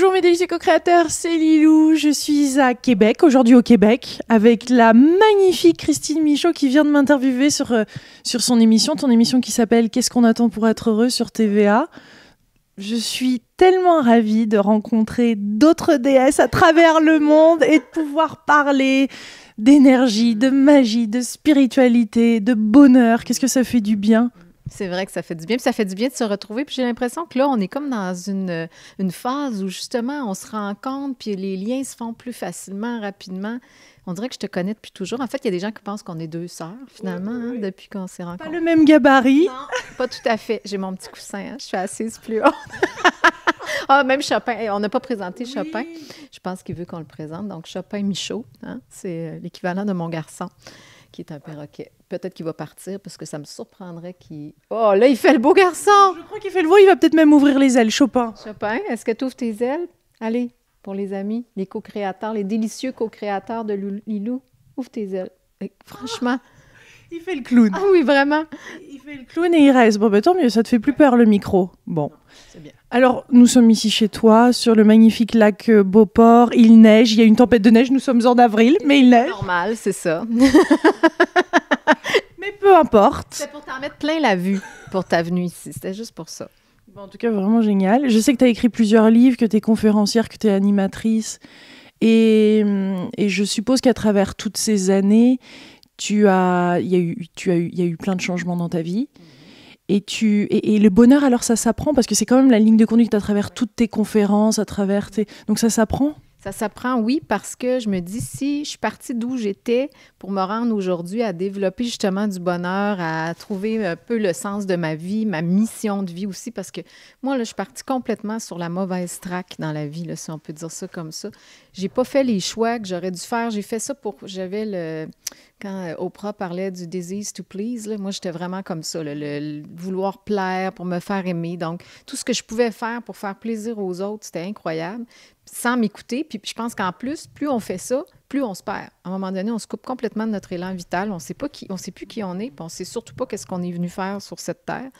Bonjour mes délicieux co-créateurs, c'est Lilou. Je suis à Québec, aujourd'hui au Québec, avec la magnifique Christine Michaud qui vient de m'interviewer sur, euh, sur son émission, ton émission qui s'appelle Qu'est-ce qu'on attend pour être heureux sur TVA. Je suis tellement ravie de rencontrer d'autres déesses à travers le monde et de pouvoir parler d'énergie, de magie, de spiritualité, de bonheur. Qu'est-ce que ça fait du bien! C'est vrai que ça fait du bien. Puis ça fait du bien de se retrouver. Puis j'ai l'impression que là, on est comme dans une, euh, une phase où justement, on se rencontre, puis les liens se font plus facilement, rapidement. On dirait que je te connais depuis toujours. En fait, il y a des gens qui pensent qu'on est deux sœurs, finalement, hein, depuis qu'on s'est rencontrés. Pas le même gabarit. pas tout à fait. J'ai mon petit coussin. Hein, je suis assise plus haute. ah, même Chopin. on n'a pas présenté Chopin. Je pense qu'il veut qu'on le présente. Donc, Chopin Michaud, hein, c'est euh, l'équivalent de mon garçon, qui est un perroquet peut-être qu'il va partir parce que ça me surprendrait qu'il. Oh, là, il fait le beau garçon! Je crois qu'il fait le beau, il va peut-être même ouvrir les ailes. Chopin. Chopin, est-ce que tu ouvres tes ailes? Allez, pour les amis, les co-créateurs, les délicieux co-créateurs de Lilou, ouvre tes ailes. franchement. Ah, il fait le clown. Ah oui, vraiment. Il fait le clown et il reste. Bon, ben tant mieux, ça te fait plus peur le micro. Bon. C'est bien. Alors, nous sommes ici chez toi, sur le magnifique lac euh, Beauport. Il neige, il y a une tempête de neige, nous sommes en avril, mais il neige. Normal, c'est ça. peu importe. C'est pour t'en mettre plein la vue pour ta venue ici. C'était juste pour ça. en tout cas, vraiment génial. Je sais que tu as écrit plusieurs livres, que tu es conférencière, que tu es animatrice. Euh, et, je suppose qu'à travers toutes ces années, tu as, il y a eu, tu as eu, il y a eu plein de changements dans ta vie. Mm-hmm. Et, tu, et le bonheur, alors ça s'apprend parce que c'est quand même la ligne de conduite à travers toutes tes conférences, à travers tes. Donc ça s'apprend ça s'apprend, oui, parce que je me dis, si je suis partie d'où j'étais pour me rendre aujourd'hui à développer justement du bonheur, à trouver un peu le sens de ma vie, ma mission de vie aussi, parce que moi, là, je suis partie complètement sur la mauvaise traque dans la vie, si on peut dire ça comme ça. J'ai pas fait les choix que j'aurais dû faire. J'ai fait ça pour... J'avais le... Quand euh, Oprah parlait du disease to please, moi, j'étais vraiment comme ça, le, vouloir plaire pour me faire aimer. Donc, tout ce que je pouvais faire pour faire plaisir aux autres, c'était incroyable, sans m'écouter. puis je pense qu'en plus, plus on fait ça, plus on se perd. À un moment donné, on se coupe complètement de notre élan vital. On ne sait pas qui, on sait plus qui on est, puis on sait surtout pas qu'est-ce qu'on est venu faire sur cette terre.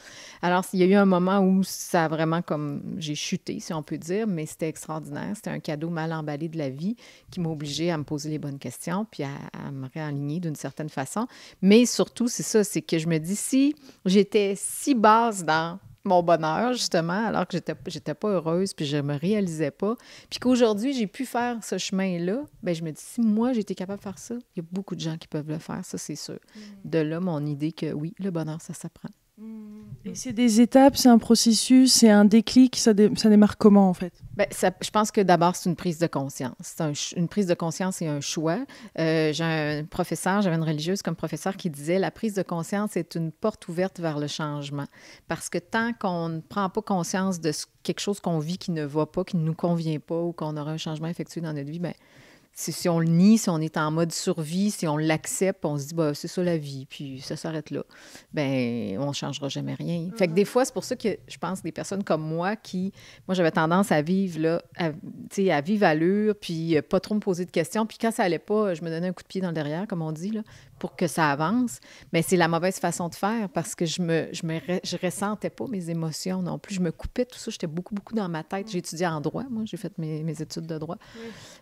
Alors, il y a eu un moment où ça a vraiment comme j'ai chuté, si on peut dire, mais c'était extraordinaire. C'était un cadeau mal emballé de la vie qui m'a obligé à me poser les bonnes questions, puis à, à me réaligner d'une certaine façon. Mais surtout, c'est ça, c'est que je me dis si j'étais si basse dans mon bonheur, justement, alors que j'étais, j'étais pas heureuse, puis je me réalisais pas. Puis qu'aujourd'hui, j'ai pu faire ce chemin-là, ben je me dis, si moi, j'étais capable de faire ça, il y a beaucoup de gens qui peuvent le faire, ça, c'est sûr. Mm. De là, mon idée que oui, le bonheur, ça s'apprend. Mm. Et c'est des étapes, c'est un processus, c'est un déclic, ça, ça, démarre comment en fait Bien, je pense que d'abord, c'est une prise de conscience. une prise de conscience et un choix. Euh, j'ai un professeur, j'avais une religieuse comme professeur qui disait la prise de conscience est une porte ouverte vers le changement. Parce que tant qu'on ne prend pas conscience de quelque chose qu'on vit qui ne va pas, qui ne nous convient pas ou qu'on aura un changement effectué dans notre vie, ben si, on le nie, si on est en mode survie, si on l'accepte, on se dit bah, c'est ça la vie, puis ça s'arrête là, ben on changera jamais rien. Fait que mm-hmm. des fois, c'est pour ça que je pense des personnes comme moi qui, moi j'avais tendance à vivre là, à, à vive puis euh, pas trop me poser de questions, puis quand ça allait pas, je me donnais un coup de pied dans le derrière, comme on dit là, pour que ça avance. Mais c'est la mauvaise façon de faire parce que je me, je ressentais pas mes émotions non plus, je me coupais tout ça, j'étais beaucoup beaucoup dans ma tête. J'ai étudié en droit, moi j'ai fait mes, mes, études de droit,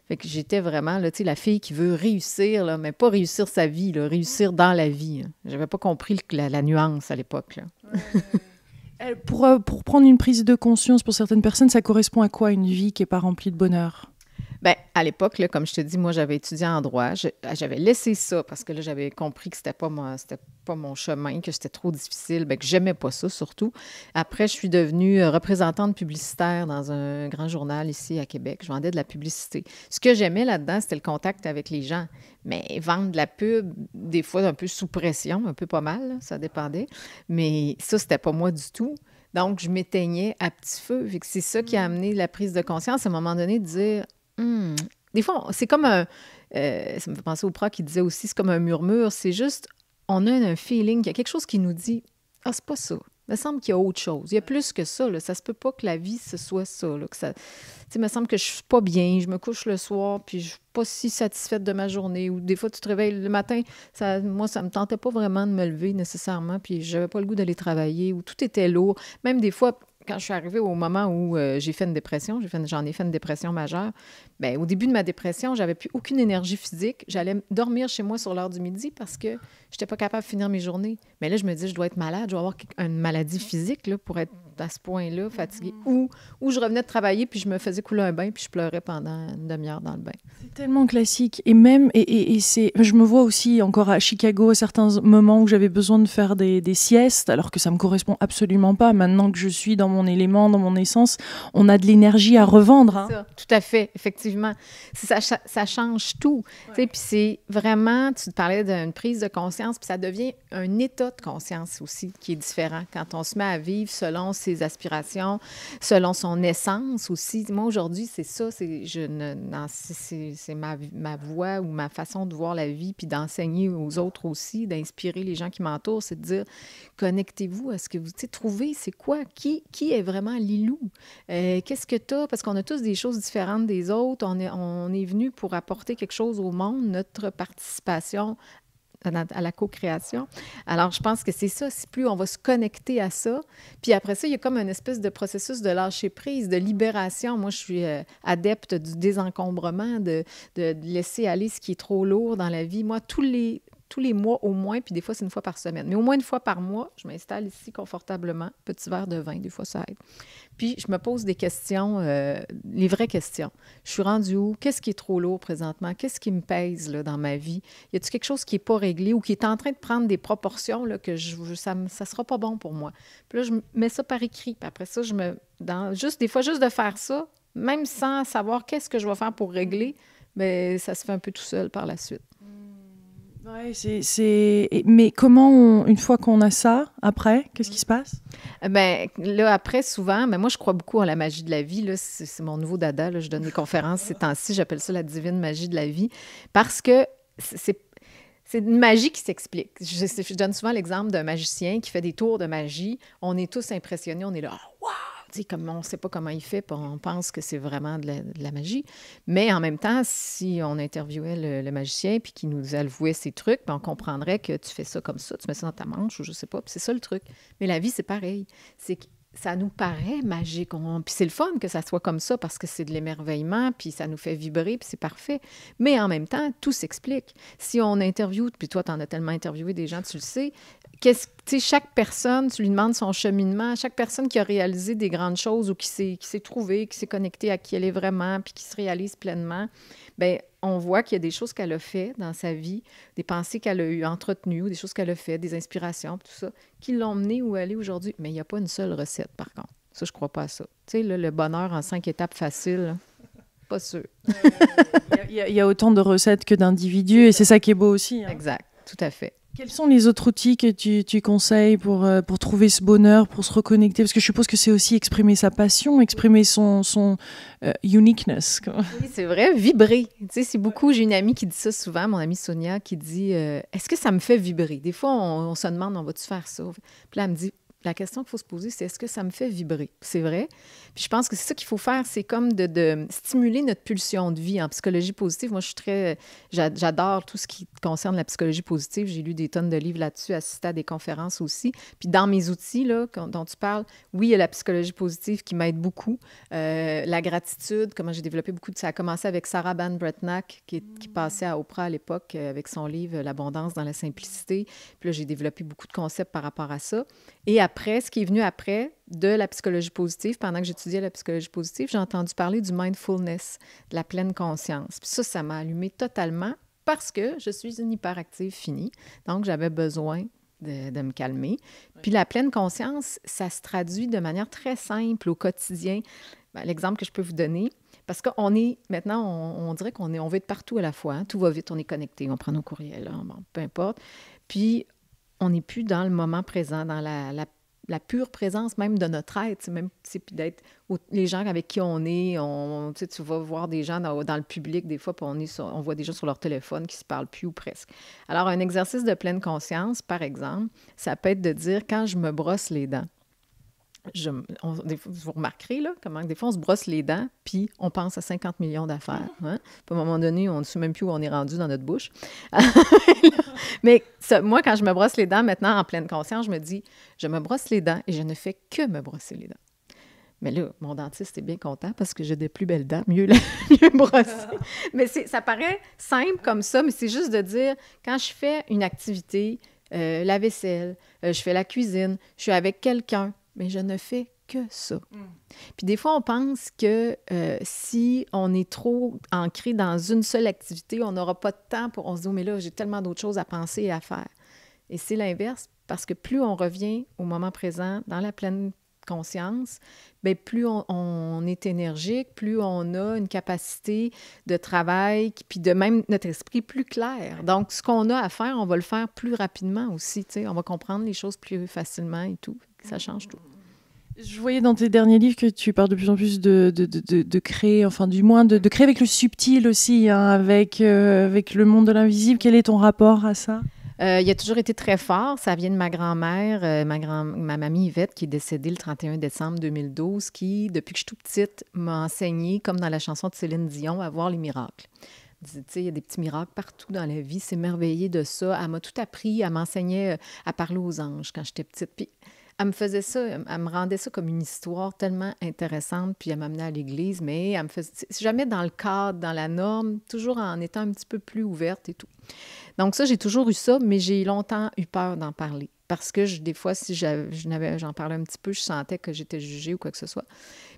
fait que j'étais vraiment la fille qui veut réussir, mais pas réussir sa vie, là, réussir dans la vie. Hein. Je n'avais pas compris la, nuance à l'époque. pour, euh, pour prendre une prise de conscience pour certaines personnes, ça correspond à quoi une vie qui n'est pas remplie de bonheur ben, à l'époque, comme je te dis, moi, j'avais étudié en droit. j'avais laissé ça parce que là, j'avais compris que c'était pas c'était pas mon chemin, que c'était trop difficile, que ben, que j'aimais pas ça surtout. Après, je suis devenue euh, représentante publicitaire dans un grand journal ici à Québec. Je vendais de la publicité. Ce que j'aimais là-dedans, c'était le contact avec les gens. Mais vendre de la pub, des fois un peu sous pression, un peu pas mal, ça dépendait. Mais ça, c'était pas moi du tout. Donc, je m'éteignais à petit feu. vu que c'est ça qui a mm. amené la prise de conscience à un moment donné de dire Hmm. Des fois, c'est comme un. Euh, ça me fait penser au pro qui disait aussi c'est comme un murmure. C'est juste, on a un feeling, il y a quelque chose qui nous dit Ah, c'est pas ça. Il me semble qu'il y a autre chose. Il y a plus que ça. Ça se peut pas que la vie, ce soit ça. que ça... Il me semble que je suis pas bien. Je me couche le soir, puis je suis pas si satisfaite de ma journée. Ou des fois, tu te réveilles le matin. moi, ça me tentait pas vraiment de me lever nécessairement, puis j'avais pas le goût d'aller travailler. Ou tout était lourd. Même des fois, quand je suis arrivée au moment où euh, j'ai fait une dépression, j'en ai, fait une dépression majeure, Ben au début de ma dépression, j'avais plus aucune énergie physique. J'allais dormir chez moi sur l'heure du midi parce que je n'étais pas capable de finir mes journées. Mais là, je me dis, je dois être malade, je dois avoir une maladie physique là, pour être à ce point-là, fatiguée. Mm-hmm. où Ou, je revenais de travailler, puis je me faisais couler un bain, puis je pleurais pendant une demi-heure dans le bain. C'est tellement classique. Et même, et, c'est, je me vois aussi encore à Chicago à certains moments où j'avais besoin de faire des, des, siestes, alors que ça me correspond absolument pas. Maintenant que je suis dans mon élément, dans mon essence, on a de l'énergie à revendre. Hein. tout à fait, effectivement. Ça, ça change tout. Puis c'est vraiment, tu parlais d'une prise de conscience, puis ça devient un état de conscience aussi qui est différent quand on se met à vivre selon ses aspirations, selon son essence aussi. Moi, aujourd'hui, c'est ça, c'est, je ne, c'est, c'est ma, ma voix ou ma façon de voir la vie, puis d'enseigner aux autres aussi, d'inspirer les gens qui m'entourent, c'est de dire, connectez-vous à ce que vous, trouvez, c'est quoi, qui, qui est vraiment Lilou, euh, qu'est-ce que tu as, parce qu'on a tous des choses différentes des autres, on est, on est venu pour apporter quelque chose au monde, notre participation à la co-création. Alors, je pense que c'est ça. Si plus on va se connecter à ça, puis après ça, il y a comme une espèce de processus de lâcher prise, de libération. Moi, je suis euh, adepte du désencombrement, de, de laisser aller ce qui est trop lourd dans la vie. Moi, tous les tous les mois au moins, puis des fois, c'est une fois par semaine. Mais au moins une fois par mois, je m'installe ici confortablement, petit verre de vin, des fois, ça aide. Puis, je me pose des questions, euh, les vraies questions. Je suis rendue où? Qu'est-ce qui est trop lourd présentement? Qu'est-ce qui me pèse dans ma vie? Y a-t-il quelque chose qui n'est pas réglé ou qui est en train de prendre des proportions là, que je, ça ne sera pas bon pour moi? Puis là, je mets ça par écrit. Puis après ça, je me. juste, des fois, juste de faire ça, même sans savoir qu'est-ce que je vais faire pour régler, mais ben, ça se fait un peu tout seul par la suite. Mmh. Ouais, c'est, Mais comment, une fois qu'on a ça, après, qu'est-ce qui se passe? Euh, ben, là, après, souvent, mais ben, moi, je crois beaucoup en la magie de la vie. Là, c'est, mon nouveau dada. Là, je donne des conférences ces temps-ci. J'appelle ça la divine magie de la vie. Parce que c'est c'est une magie qui s'explique. Je, donne souvent l'exemple d'un magicien qui fait des tours de magie. On est tous impressionnés, on est là, ah on comme on ne sait pas comment il fait, on pense que c'est vraiment de la, magie. Mais en même temps, si on interviewait le, magicien puis qu'il nous avouait ses trucs, ben, on comprendrait que tu fais ça comme ça, tu mets ça dans ta manche ou je sais pas. c'est ça le truc. Mais la vie, c'est pareil. C'est ça nous paraît magique. On... Puis c'est le fun que ça soit comme ça parce que c'est de l'émerveillement, puis ça nous fait vibrer, puis c'est parfait. Mais en même temps, tout s'explique. Si on interviewe, puis toi, tu en as tellement interviewé des gens, tu le sais, quest chaque personne, tu lui demandes son cheminement, chaque personne qui a réalisé des grandes choses ou qui s'est, qui trouvée, qui s'est connectée à qui elle est vraiment, puis qui se réalise pleinement, ben on voit qu'il y a des choses qu'elle a fait dans sa vie, des pensées qu'elle a eu entretenues ou des choses qu'elle a fait, des inspirations, tout ça, qui l'ont menée où elle est aujourd'hui. Mais il n'y a pas une seule recette, par contre. Ça, je crois pas à ça. Tu sais, le bonheur en cinq étapes faciles, pas sûr. Il y, a, autant de recettes que d'individus et c'est ça qui est beau aussi. Hein. Exact, tout à fait. Quels sont les autres outils que tu, conseilles pour, euh, pour trouver ce bonheur, pour se reconnecter Parce que je suppose que c'est aussi exprimer sa passion, exprimer son, euh, uniqueness. Oui, c'est vrai, vibrer. Tu sais, c'est beaucoup. J'ai une amie qui dit ça souvent, mon amie Sonia, qui dit euh, Est-ce que ça me fait vibrer Des fois, on, on se demande On va-tu faire ça Puis là, elle me dit la question qu'il faut se poser, c'est est-ce que ça me fait vibrer? C'est vrai. Puis je pense que c'est ça qu'il faut faire, c'est comme de, stimuler notre pulsion de vie en psychologie positive. Moi, je suis très. J'adore tout ce qui concerne la psychologie positive. J'ai lu des tonnes de livres là-dessus, assisté à des conférences aussi. Puis dans mes outils là, dont tu parles, oui, il y a la psychologie positive qui m'aide beaucoup. Euh, la gratitude, comment j'ai développé beaucoup de ça. a commencé avec Sarah Ban Bretnack, qui, qui passait à Oprah à l'époque euh, avec son livre L'abondance dans la simplicité. Puis là, j'ai développé beaucoup de concepts par rapport à ça. Et après, après, ce qui est venu après de la psychologie positive, pendant que j'étudiais la psychologie positive, j'ai entendu parler du mindfulness, de la pleine conscience. Puis ça, ça m'a allumé totalement parce que je suis une hyperactive finie. Donc, j'avais besoin de, de, me calmer. Puis la pleine conscience, ça se traduit de manière très simple au quotidien. Ben, l'exemple que je peux vous donner, parce qu'on est maintenant, on, dirait qu'on est, on veut être partout à la fois. Hein. Tout va vite, on est connecté, on prend nos courriels, hein, peu importe. Puis on n'est plus dans le moment présent, dans la, la, la pure présence même de notre être, même puis d'être les gens avec qui on est, on, tu vas voir des gens dans, le public des fois, puis on, est on voit des gens sur leur téléphone qui se parlent plus ou presque. Alors un exercice de pleine conscience, par exemple, ça peut être de dire quand je me brosse les dents, je, vous remarquerez là, comment des fois on se brosse les dents, puis on pense à 50 millions d'affaires. Ah. Hein. À un moment donné, on ne sait même plus où on est rendu dans notre bouche. Mais moi, quand je me brosse les dents maintenant en pleine conscience, je me dis, je me brosse les dents et je ne fais que me brosser les dents. Mais là, mon dentiste est bien content parce que j'ai des plus belles dents, mieux, mieux brossées. Mais ça paraît simple comme ça, mais c'est juste de dire, quand je fais une activité, euh, la vaisselle, euh, je fais la cuisine, je suis avec quelqu'un, mais je ne fais que ça. Mm. Puis des fois, on pense que euh, si on est trop ancré dans une seule activité, on n'aura pas de temps pour... On se dit, oh, mais là, j'ai tellement d'autres choses à penser et à faire. Et c'est l'inverse, parce que plus on revient au moment présent, dans la pleine conscience, bien, plus on, est énergique, plus on a une capacité de travail, puis de même notre esprit plus clair. Donc, ce qu'on a à faire, on va le faire plus rapidement aussi, tu sais, on va comprendre les choses plus facilement et tout ça change tout. Je voyais dans tes derniers livres que tu parles de plus en plus de, de, de, créer, enfin du moins de, créer avec le subtil aussi, hein, avec, euh, avec le monde de l'invisible. Quel est ton rapport à ça euh, il a toujours été très fort. Ça vient de ma grand-mère, euh, ma, grand ma mamie Yvette, qui est décédée le 31 décembre 2012, qui, depuis que je suis toute petite, m'a enseigné, comme dans la chanson de Céline Dion, à voir les miracles. Tu sais, Il y a des petits miracles partout dans la vie, s'émerveiller de ça. Elle m'a tout appris, elle m'enseignait euh, à parler aux anges quand j'étais petite. Puis elle me faisait ça, elle me rendait ça comme une histoire tellement intéressante, puis elle m'amenait à l'église, mais elle me faisait jamais dans le cadre, dans la norme, toujours en étant un petit peu plus ouverte et tout. Donc ça, j'ai toujours eu ça, mais j'ai longtemps eu peur d'en parler parce que des fois, si j'en parlais un petit peu, je sentais que j'étais jugée ou quoi que ce soit.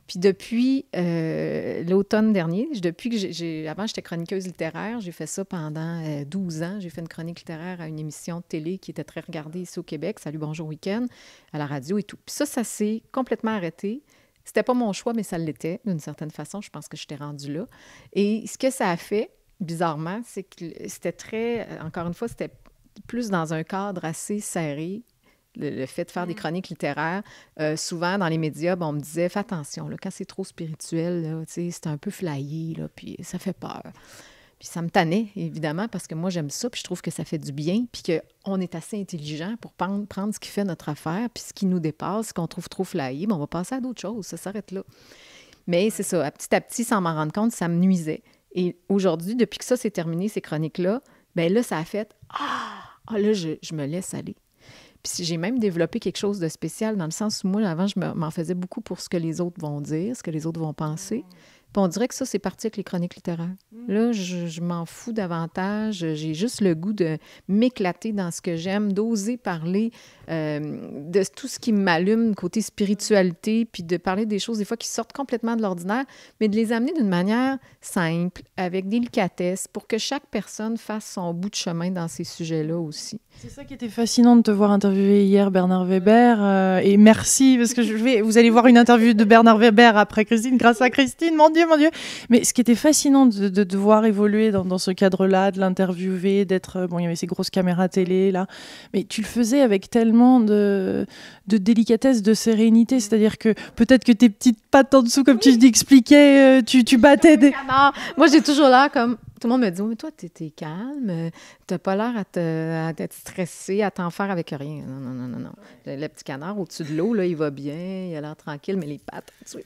Puis depuis euh, l'automne dernier, depuis que j'ai. Avant, j'étais chroniqueuse littéraire. J'ai fait ça pendant 12 euh, ans. J'ai fait une chronique littéraire à une émission de télé qui était très regardée ici au Québec, Salut Bonjour Week-end, à la radio et tout. Puis ça, ça s'est complètement arrêté. C'était pas mon choix, mais ça l'était, d'une certaine façon. Je pense que j'étais rendue là. Et ce que ça a fait, bizarrement, c'est que c'était très. Encore une fois, c'était plus dans un cadre assez serré, le, fait de faire des mm. chroniques littéraires, euh, souvent dans les médias, ben, on me disait fais attention, là, quand c'est trop spirituel, c'est un peu flyé, là, puis ça fait peur. Puis ça me tannait, évidemment, parce que moi, j'aime ça, puis je trouve que ça fait du bien, puis qu'on est assez intelligent pour prendre, ce qui fait notre affaire, puis ce qui nous dépasse, ce qu'on trouve trop flyé, ben, on va passer à d'autres choses, ça s'arrête là. Mais c'est ça, à petit à petit, sans m'en rendre compte, ça me nuisait. Et aujourd'hui, depuis que ça s'est terminé, ces chroniques-là, ben là, ça a fait Ah, ah là, je, me laisse aller. Puis j'ai même développé quelque chose de spécial dans le sens où moi, avant, je m'en faisais beaucoup pour ce que les autres vont dire, ce que les autres vont penser. Mm. Puis on dirait que ça, c'est parti avec les chroniques littéraires. Mm. Là, je, m'en fous davantage. J'ai juste le goût de m'éclater dans ce que j'aime, d'oser parler euh, de tout ce qui m'allume côté spiritualité, puis de parler des choses des fois qui sortent complètement de l'ordinaire, mais de les amener d'une manière simple, avec délicatesse, pour que chaque personne fasse son bout de chemin dans ces sujets-là aussi. C'est ça qui était fascinant de te voir interviewer hier, Bernard Weber. Euh, et merci, parce que je vais, vous allez voir une interview de Bernard Weber après Christine, grâce à Christine mon Dieu. Mais ce qui était fascinant de, de, voir évoluer dans, ce cadre-là, de l'interviewer, d'être. Euh, bon, il y avait ces grosses caméras télé, là. Mais tu le faisais avec tellement de, de délicatesse, de sérénité. Mm. C'est-à-dire que peut-être que tes petites pattes en dessous, comme tu expliquais, euh, tu, tu battais des. Ah Moi, j'ai toujours là comme tout le monde me dit mais toi, t'es es calme, t'as pas l'air à t'être stressé, à t'en faire avec rien. Non, non, non, non, non. Le, petit canard au-dessus de l'eau, là, il va bien, il a l'air tranquille, mais les pattes, tu es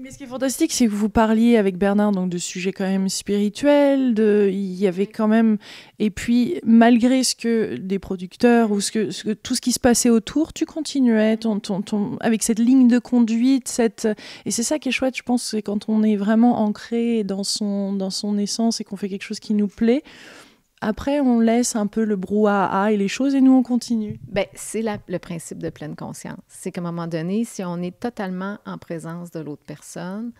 Mais, ce qui est fantastique, c'est que vous parliez avec Bernard donc de sujets quand même spirituels, de il y avait quand même et puis malgré ce que des producteurs ou ce que, tout ce qui se passait autour, tu continuais ton, ton, ton, avec cette ligne de conduite, cette et c'est ça qui est chouette, je pense, c'est quand on est vraiment ancré dans son dans son essence et on fait quelque chose qui nous plaît. Après, on laisse un peu le brouhaha et les choses et nous, on continue. Ben c'est le principe de pleine conscience. C'est qu'à un moment donné, si on est totalement en présence de l'autre personne,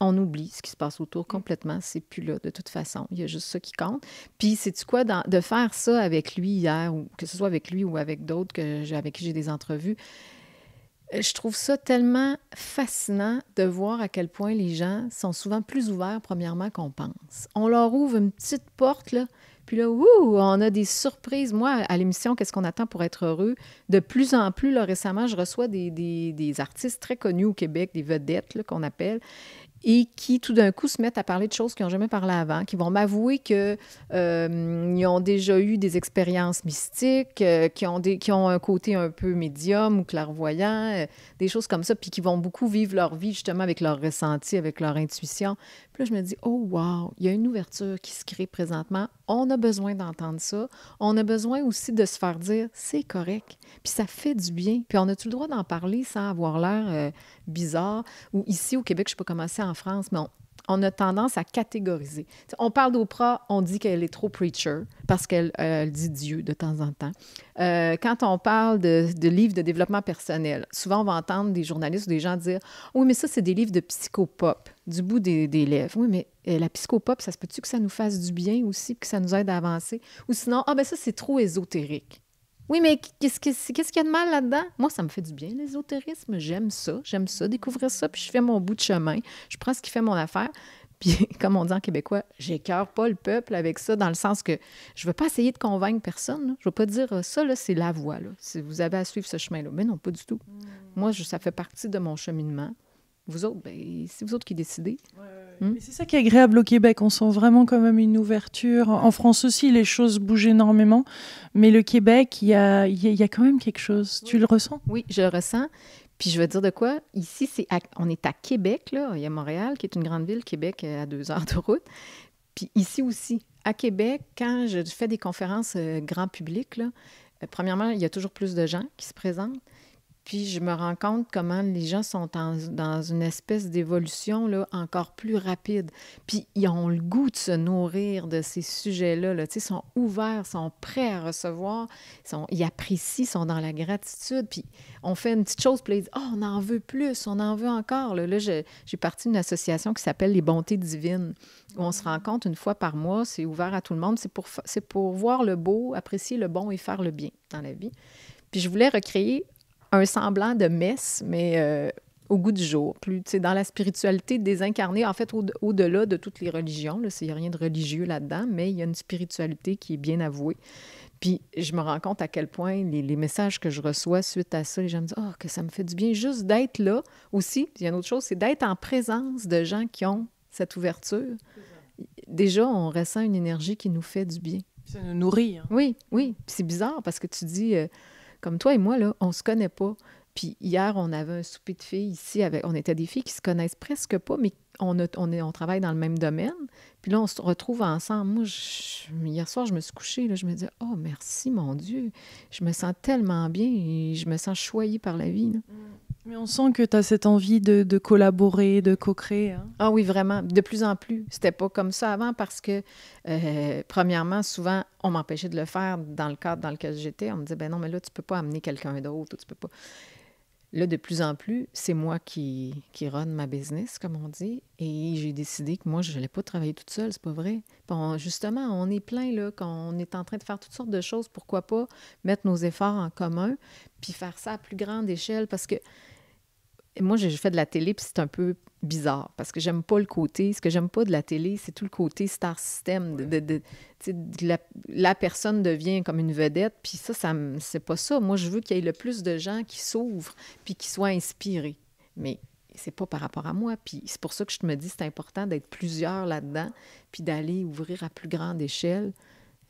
on oublie ce qui se passe autour complètement. C'est plus là, de toute façon. Il y a juste ça qui compte. Puis, c'est-tu quoi, de faire ça avec lui hier, ou que ce soit avec lui ou avec d'autres que, avec qui j'ai des entrevues, je trouve ça tellement fascinant de voir à quel point les gens sont souvent plus ouverts, premièrement, qu'on pense. On leur ouvre une petite porte, là, puis là, ouh, on a des surprises. Moi, à l'émission Qu'est-ce qu'on attend pour être heureux? De plus en plus, là, récemment, je reçois des, des, des artistes très connus au Québec, des vedettes qu'on appelle, et qui tout d'un coup se mettent à parler de choses qu'ils n'ont jamais parlé avant, qui vont m'avouer qu'ils euh, ont déjà eu des expériences mystiques, euh, qui, ont des, qui ont un côté un peu médium ou clairvoyant, euh, des choses comme ça, puis qui vont beaucoup vivre leur vie justement avec leur ressenti, avec leur intuition. Puis là, je me dis, oh wow, il y a une ouverture qui se crée présentement. On a besoin d'entendre ça. On a besoin aussi de se faire dire, c'est correct. Puis ça fait du bien. Puis on a tout le droit d'en parler sans avoir l'air euh, bizarre. Ou ici au Québec, je peux commencer à en France, mais on, a tendance à catégoriser. on parle d'Oprah, on dit qu'elle est trop preacher parce qu'elle euh, dit Dieu de temps en temps. Euh, quand on parle de, livres de développement personnel, souvent on va entendre des journalistes ou des gens dire Oui, mais ça, c'est des livres de psychopop, du bout des, lèvres. Oui, mais euh, la psychopop, ça se peut-tu que ça nous fasse du bien aussi, que ça nous aide à avancer Ou sinon, Ah, ben ça, c'est trop ésotérique. Oui, mais qu'est-ce qu'il y a de mal là-dedans? Moi, ça me fait du bien, l'ésotérisme. J'aime ça. J'aime ça, découvrir ça. Puis je fais mon bout de chemin. Je prends ce qui fait mon affaire. Puis, comme on dit en québécois, j'écœure pas le peuple avec ça, dans le sens que je veux pas essayer de convaincre personne. Je veux pas dire euh, ça, là, c'est la voie. Là. Si vous avez à suivre ce chemin-là. Mais non, pas du tout. Mmh. Moi, ça fait partie de mon cheminement. Vous autres, ben, c'est vous autres qui décidez. Hmm? C'est ça qui est agréable au Québec. On sent vraiment quand même une ouverture. En France aussi, les choses bougent énormément. Mais le Québec, il y a, quand même quelque chose. Tu le ressens? Oui, je le ressens. Puis je veux dire de quoi? Ici, c'est on est à Québec. Là. Il y a Montréal, qui est une grande ville. Québec, euh, à deux heures de route. Puis ici aussi, à Québec, quand je fais des conférences euh, grand public, euh, premièrement, il y a toujours plus de gens qui se présentent. Puis je me rends compte comment les gens sont dans une espèce d'évolution encore plus rapide. Puis ils ont le goût de se nourrir de ces sujets-là. Là. Ils sont ouverts, sont prêts à recevoir, sont, ils apprécient, sont dans la gratitude. Puis on fait une petite chose, puis ils disent Oh, on en veut plus, on en veut encore. Là, j'ai parti d'une association qui s'appelle Les Bontés Divines, où on se rencontre une fois par mois. C'est ouvert à tout le monde. C'est pour, pour voir le beau, apprécier le bon et faire le bien dans la vie. Puis je voulais recréer un semblant de messe, mais euh, au goût du jour, plus dans la spiritualité désincarnée, en fait, au-delà de toutes les religions. Il n'y a rien de religieux là-dedans, mais il y a une spiritualité qui est bien avouée. Puis je me rends compte à quel point les, messages que je reçois suite à ça, les gens me disent Oh, que ça me fait du bien juste d'être là aussi. il y a une autre chose, c'est d'être en présence de gens qui ont cette ouverture. Déjà, on ressent une énergie qui nous fait du bien. Ça nous nourrit. Hein. Oui, oui. c'est bizarre parce que tu dis. Euh, comme toi et moi, là, on se connaît pas. Puis hier, on avait un souper de filles ici. Avec, on était des filles qui ne se connaissent presque pas, mais on, travaille dans le même domaine. Puis là, on se retrouve ensemble. Moi, hier soir, je me suis couchée. Là, je me disais, oh, merci, mon Dieu. Je me sens tellement bien. je me sens choyée par la vie. Là. Mm. Mais on sent que tu as cette envie de, collaborer, de co-créer. Hein. Ah oui, vraiment, de plus en plus. C'était pas comme ça avant parce que, euh, premièrement, souvent, on m'empêchait de le faire dans le cadre dans lequel j'étais. On me disait, ben non, mais là, tu peux pas amener quelqu'un d'autre, tu peux pas. Là, de plus en plus, c'est moi qui, qui run ma business, comme on dit, et j'ai décidé que moi, je n'allais pas travailler toute seule, c'est pas vrai. On, justement, on est plein, là, qu'on est en train de faire toutes sortes de choses, pourquoi pas mettre nos efforts en commun, puis faire ça à plus grande échelle, parce que moi, j'ai fait de la télé, puis c'est un peu bizarre parce que j'aime pas le côté. Ce que j'aime pas de la télé, c'est tout le côté star system. De, la, personne devient comme une vedette, puis ça, ça c'est pas ça. Moi, je veux qu'il y ait le plus de gens qui s'ouvrent puis qui soient inspirés. Mais c'est pas par rapport à moi. Puis c'est pour ça que je me dis que c'est important d'être plusieurs là-dedans, puis d'aller ouvrir à plus grande échelle.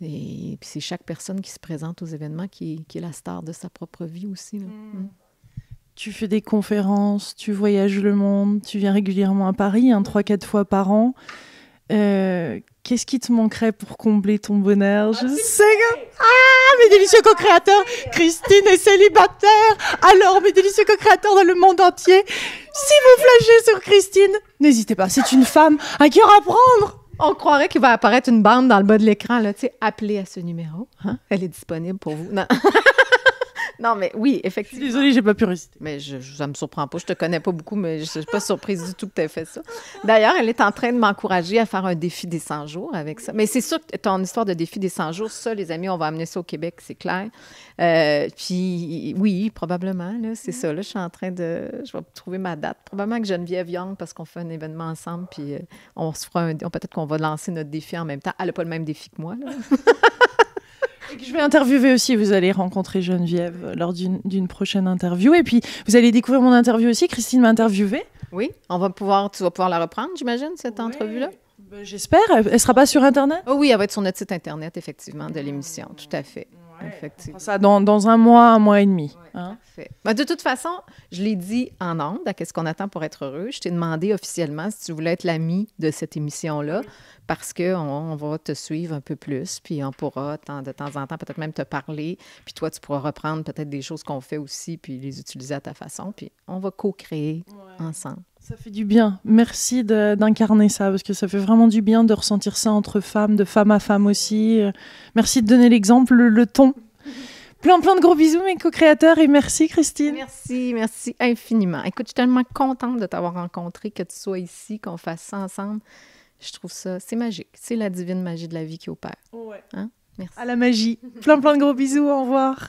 Et, puis c'est chaque personne qui se présente aux événements qui, est la star de sa propre vie aussi. Hmm. Hmm. Tu fais des conférences, tu voyages le monde, tu viens régulièrement à Paris, un, hein, 3-4 fois par an. Euh, qu'est-ce qui te manquerait pour combler ton bonheur Je sais Ah, mes délicieux co-créateurs Christine est célibataire Alors, mes délicieux co-créateurs dans le monde entier, si vous flashez sur Christine, n'hésitez pas, c'est une femme à hein, qui prendre on croirait qu'il va apparaître une bande dans le bas de l'écran, là, tu sais, appelez à ce numéro. Hein. Elle est disponible pour vous. Non. Non, mais oui, effectivement. Désolée, j'ai pas pu réciter. Mais je, ça me surprend pas. Je te connais pas beaucoup, mais je suis pas surprise du tout que tu aies fait ça. D'ailleurs, elle est en train de m'encourager à faire un défi des 100 jours avec ça. Mais c'est sûr que ton histoire de défi des 100 jours, ça, les amis, on va amener ça au Québec, c'est clair. Euh, puis oui, probablement, là, c'est mm. ça. Là, je suis en train de. Je vais trouver ma date. Probablement que Geneviève Young, parce qu'on fait un événement ensemble, puis euh, on se fera un... Peut-être qu'on va lancer notre défi en même temps. Elle n'a pas le même défi que moi, là. je vais interviewer aussi. Vous allez rencontrer Geneviève lors d'une prochaine interview. Et puis, vous allez découvrir mon interview aussi. Christine m'a interviewée. Oui, on va pouvoir, tu vas pouvoir la reprendre, j'imagine, cette entrevue-là. Ben, j'espère. Elle ne sera pas sur Internet? Oh oui, elle va être sur notre site Internet, effectivement, de l'émission. Tout à fait. Effectivement. dans, un mois, un mois et demi. Hein. Bah, de toute façon, je l'ai dit en ondes, Qu'est-ce qu'on attend pour être heureux. Je t'ai demandé officiellement si tu voulais être l'ami de cette émission-là, parce qu'on on va te suivre un peu plus, puis on pourra de temps en temps peut-être même te parler, puis toi, tu pourras reprendre peut-être des choses qu'on fait aussi, puis les utiliser à ta façon, puis on va co-créer ensemble. Ça fait du bien. Merci d'incarner ça, parce que ça fait vraiment du bien de ressentir ça entre femmes, de femme à femme aussi. Merci de donner l'exemple, le, ton. Plein, plein de gros bisous, mes co-créateurs, et merci, Christine. Merci, merci infiniment. Écoute, je suis tellement contente de t'avoir rencontré, que tu sois ici, qu'on fasse ça ensemble. Je trouve ça, c'est magique. C'est la divine magie de la vie qui opère. Ouais. Hein? Merci. À la magie. plein, plein de gros bisous. Au revoir.